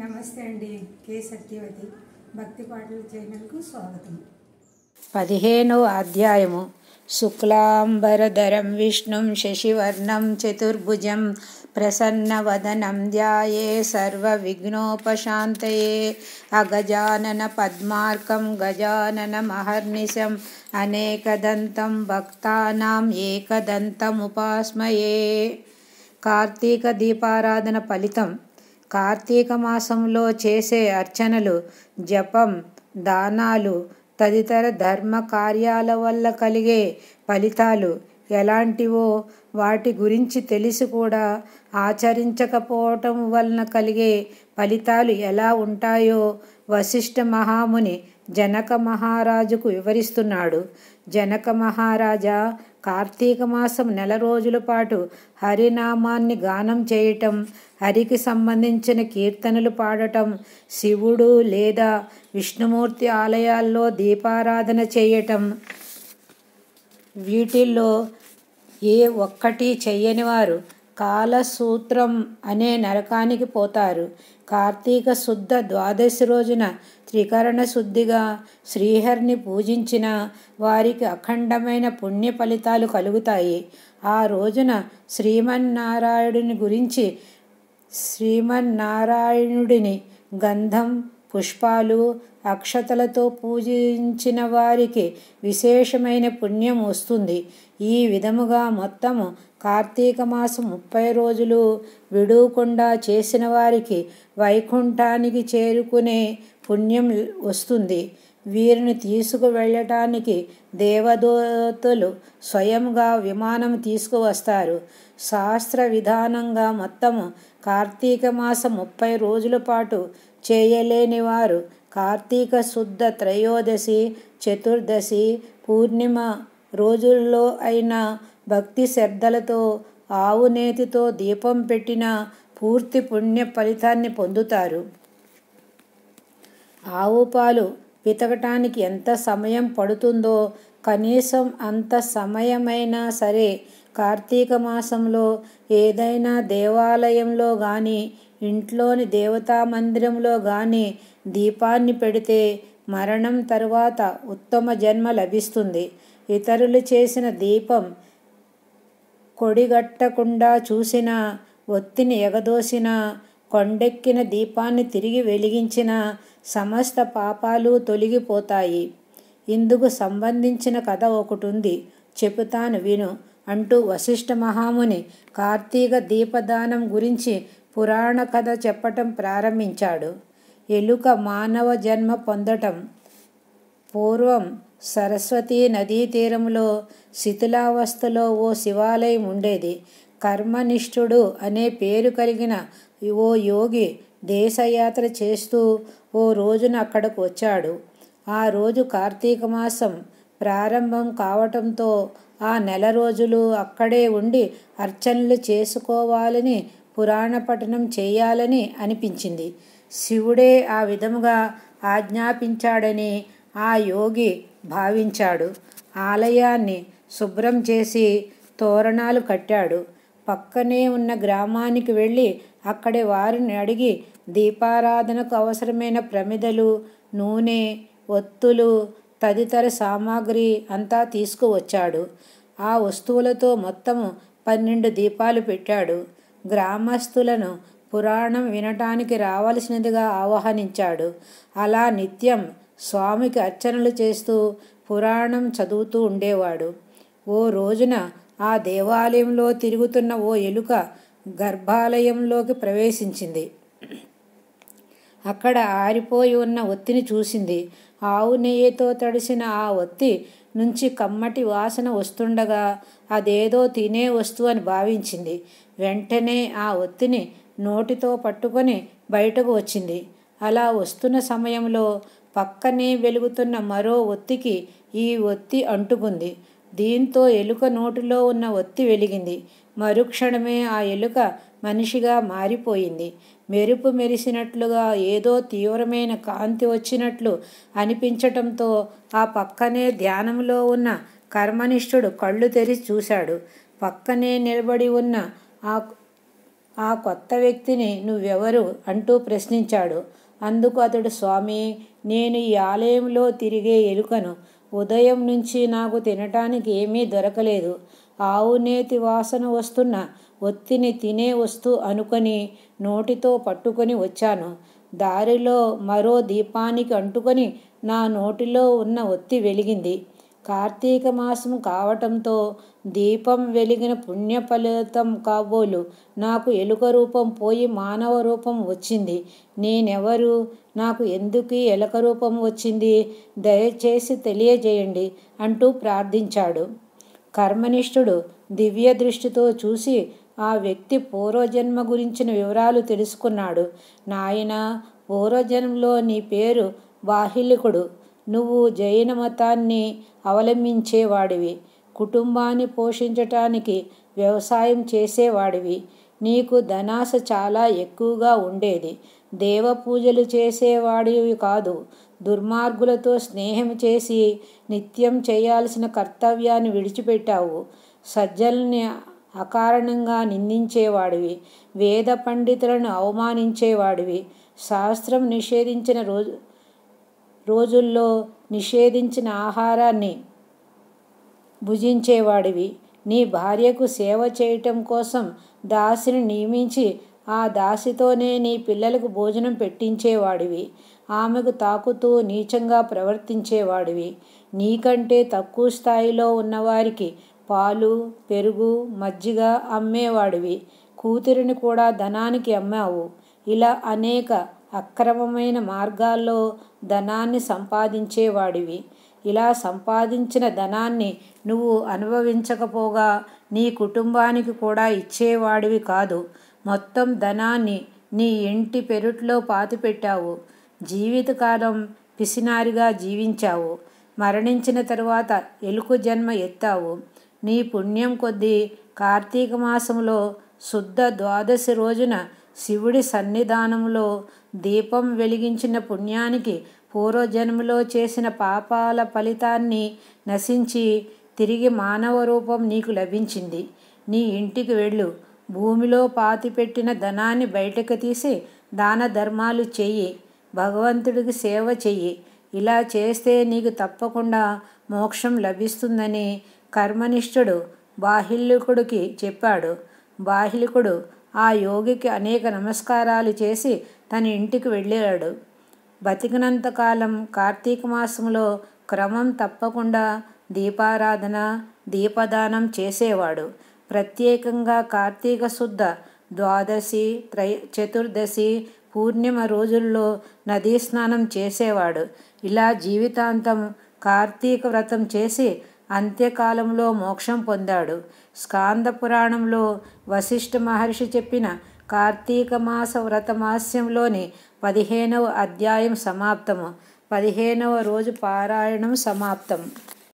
నమస్తే అండి కే సత్యవతి భక్తి పాటల ఛానల్కు స్వాగతం పదిహేనో అధ్యాయము శుక్లాంబరధరం విష్ణుం శశివర్ణం చతుర్భుజం ప్రసన్నవదనం ధ్యాయే సర్వ విఘ్నోపశాంతయే అగజానన పద్మార్కం గజానన మహర్నిశం అనేకదంతం భక్తానాం ఏకదంతముపాస్మయే కార్తీక దీపారాధన ఫలితం కార్తీక మాసంలో చేసే అర్చనలు జపం దానాలు తదితర ధర్మ కార్యాల వల్ల కలిగే ఫలితాలు ఎలాంటివో వాటి గురించి తెలిసి కూడా ఆచరించకపోవటం వలన కలిగే ఫలితాలు ఎలా ఉంటాయో వశిష్ఠ మహాముని జనక మహారాజుకు వివరిస్తున్నాడు జనక మహారాజా కార్తీక మాసం నెల రోజుల పాటు హరినామాన్ని గానం చేయటం హరికి సంబంధించిన కీర్తనలు పాడటం శివుడు లేదా విష్ణుమూర్తి ఆలయాల్లో దీపారాధన చేయటం వీటిల్లో ఏ ఒక్కటి చెయ్యని వారు కాలసూత్రం అనే నరకానికి పోతారు కార్తీక శుద్ధ ద్వాదశి రోజున త్రికరణ శుద్ధిగా శ్రీహరిని పూజించిన వారికి అఖండమైన పుణ్య ఫలితాలు కలుగుతాయి ఆ రోజున శ్రీమన్నారాయణుని గురించి శ్రీమన్నారాయణుడిని గంధం పుష్పాలు అక్షతలతో పూజించిన వారికి విశేషమైన పుణ్యం వస్తుంది ఈ విధముగా మొత్తము కార్తీక మాసం ముప్పై రోజులు విడువకుండా చేసిన వారికి వైకుంఠానికి చేరుకునే పుణ్యం వస్తుంది వీరిని తీసుకువెళ్ళటానికి దేవదూతలు స్వయంగా విమానం తీసుకువస్తారు శాస్త్ర విధానంగా మొత్తము కార్తీక మాసం ముప్పై రోజుల పాటు చేయలేని వారు కార్తీక శుద్ధ త్రయోదశి చతుర్దశి పూర్ణిమ రోజుల్లో అయినా భక్తి శ్రద్ధలతో ఆవు నేతితో దీపం పెట్టిన పూర్తి పుణ్య ఫలితాన్ని పొందుతారు ఆవు పాలు పితకటానికి ఎంత సమయం పడుతుందో కనీసం అంత సమయమైనా సరే కార్తీక మాసంలో ఏదైనా దేవాలయంలో కానీ ఇంట్లోని దేవతా మందిరంలో కానీ దీపాన్ని పెడితే మరణం తరువాత ఉత్తమ జన్మ లభిస్తుంది ఇతరులు చేసిన దీపం కొడిగట్టకుండా చూసిన ఒత్తిని ఎగదోసిన కొండెక్కిన దీపాన్ని తిరిగి వెలిగించిన సమస్త పాపాలు తొలగిపోతాయి ఇందుకు సంబంధించిన కథ ఒకటి ఉంది చెబుతాను విను అంటూ వశిష్ఠ మహాముని కార్తీక దీపదానం గురించి పురాణ కథ చెప్పటం ప్రారంభించాడు ఎలుక మానవ జన్మ పొందటం పూర్వం సరస్వతీ నదీ తీరంలో శిథిలావస్థలో ఓ శివాలయం ఉండేది కర్మనిష్ఠుడు అనే పేరు కలిగిన ఓ యోగి దేశయాత్ర చేస్తూ ఓ రోజున అక్కడకు వచ్చాడు ఆ రోజు కార్తీక మాసం ప్రారంభం కావటంతో ఆ నెల రోజులు అక్కడే ఉండి అర్చనలు చేసుకోవాలని పురాణ పఠనం చేయాలని అనిపించింది శివుడే ఆ విధముగా ఆజ్ఞాపించాడని ఆ యోగి భావించాడు ఆలయాన్ని శుభ్రం చేసి తోరణాలు కట్టాడు పక్కనే ఉన్న గ్రామానికి వెళ్ళి అక్కడి వారిని అడిగి దీపారాధనకు అవసరమైన ప్రమిదలు నూనె ఒత్తులు తదితర సామాగ్రి అంతా తీసుకువచ్చాడు ఆ వస్తువులతో మొత్తము పన్నెండు దీపాలు పెట్టాడు గ్రామస్తులను పురాణం వినటానికి రావలసినదిగా ఆహ్వానించాడు అలా నిత్యం స్వామికి అర్చనలు చేస్తూ పురాణం చదువుతూ ఉండేవాడు ఓ రోజున ఆ దేవాలయంలో తిరుగుతున్న ఓ ఎలుక గర్భాలయంలోకి ప్రవేశించింది అక్కడ ఆరిపోయి ఉన్న ఒత్తిని చూసింది ఆవు నెయ్యితో తడిసిన ఆ ఒత్తి నుంచి కమ్మటి వాసన వస్తుండగా అదేదో తినే వస్తువు అని భావించింది వెంటనే ఆ ఒత్తిని నోటితో పట్టుకొని బయటకు వచ్చింది అలా వస్తున్న సమయంలో పక్కనే వెలుగుతున్న మరో ఒత్తికి ఈ ఒత్తి అంటుకుంది దీంతో ఎలుక నోటిలో ఉన్న ఒత్తి వెలిగింది మరుక్షణమే ఆ ఎలుక మనిషిగా మారిపోయింది మెరుపు మెరిసినట్లుగా ఏదో తీవ్రమైన కాంతి వచ్చినట్లు అనిపించటంతో ఆ పక్కనే ధ్యానంలో ఉన్న కర్మనిష్ఠుడు కళ్ళు తెరిచి చూశాడు పక్కనే నిలబడి ఉన్న ఆ ఆ కొత్త వ్యక్తిని నువ్వెవరు అంటూ ప్రశ్నించాడు అందుకు అతడు స్వామి నేను ఈ ఆలయంలో తిరిగే ఎలుకను ఉదయం నుంచి నాకు తినటానికి ఏమీ దొరకలేదు ఆవు నేతి వాసన వస్తున్న ఒత్తిని తినే వస్తు అనుకొని నోటితో పట్టుకొని వచ్చాను దారిలో మరో దీపానికి అంటుకొని నా నోటిలో ఉన్న ఒత్తి వెలిగింది కార్తీక మాసం కావటంతో దీపం వెలిగిన పుణ్య ఫలితం కాబోలు నాకు ఎలుక రూపం పోయి మానవ రూపం వచ్చింది నేనెవరు నాకు ఎందుకు ఎలుక రూపం వచ్చింది దయచేసి తెలియజేయండి అంటూ ప్రార్థించాడు కర్మనిష్ఠుడు దివ్య దృష్టితో చూసి ఆ వ్యక్తి పూర్వజన్మ గురించిన వివరాలు తెలుసుకున్నాడు నాయన పూర్వజన్మలో నీ పేరు వాహిలికుడు నువ్వు జైన మతాన్ని అవలంబించేవాడివి కుటుంబాన్ని పోషించటానికి వ్యవసాయం చేసేవాడివి నీకు ధనాశ చాలా ఎక్కువగా ఉండేది దేవ పూజలు చేసేవాడివి కాదు దుర్మార్గులతో స్నేహం చేసి నిత్యం చేయాల్సిన కర్తవ్యాన్ని విడిచిపెట్టావు సజ్జల్ని అకారణంగా నిందించేవాడివి వేద పండితులను అవమానించేవాడివి శాస్త్రం నిషేధించిన రోజు రోజుల్లో నిషేధించిన ఆహారాన్ని భుజించేవాడివి నీ భార్యకు సేవ చేయటం కోసం దాసిని నియమించి ఆ దాసితోనే నీ పిల్లలకు భోజనం పెట్టించేవాడివి ఆమెకు తాకుతూ నీచంగా ప్రవర్తించేవాడివి నీకంటే తక్కువ స్థాయిలో ఉన్నవారికి పాలు పెరుగు మజ్జిగ అమ్మేవాడివి కూతురిని కూడా ధనానికి అమ్మావు ఇలా అనేక అక్రమమైన మార్గాల్లో ధనాన్ని సంపాదించేవాడివి ఇలా సంపాదించిన ధనాన్ని నువ్వు అనుభవించకపోగా నీ కుటుంబానికి కూడా ఇచ్చేవాడివి కాదు మొత్తం ధనాన్ని నీ ఇంటి పెరట్లో పాతిపెట్టావు జీవితకాలం పిసినారిగా జీవించావు మరణించిన తరువాత ఎలుకు జన్మ ఎత్తావు నీ పుణ్యం కొద్దీ కార్తీక మాసంలో శుద్ధ ద్వాదశి రోజున శివుడి సన్నిధానంలో దీపం వెలిగించిన పుణ్యానికి పూర్వజన్మలో చేసిన పాపాల ఫలితాన్ని నశించి తిరిగి మానవ రూపం నీకు లభించింది నీ ఇంటికి వెళ్ళు భూమిలో పాతిపెట్టిన ధనాన్ని బయటకు తీసి దాన ధర్మాలు చెయ్యి భగవంతుడికి సేవ చెయ్యి ఇలా చేస్తే నీకు తప్పకుండా మోక్షం లభిస్తుందని కర్మనిష్ఠుడు బాహిల్యకుడికి చెప్పాడు బాహిలికుడు ఆ యోగికి అనేక నమస్కారాలు చేసి తన ఇంటికి వెళ్ళాడు బతికినంతకాలం కార్తీక మాసంలో క్రమం తప్పకుండా దీపారాధన దీపదానం చేసేవాడు ప్రత్యేకంగా కార్తీక శుద్ధ ద్వాదశి త్రై చతుర్దశి పూర్ణిమ రోజుల్లో నదీ స్నానం చేసేవాడు ఇలా జీవితాంతం కార్తీక వ్రతం చేసి అంత్యకాలంలో మోక్షం పొందాడు స్కాంద పురాణంలో వశిష్ఠ మహర్షి చెప్పిన కార్తీక మాస వ్రతమాస్యంలోని పదిహేనవ అధ్యాయం సమాప్తము పదిహేనవ రోజు పారాయణం సమాప్తం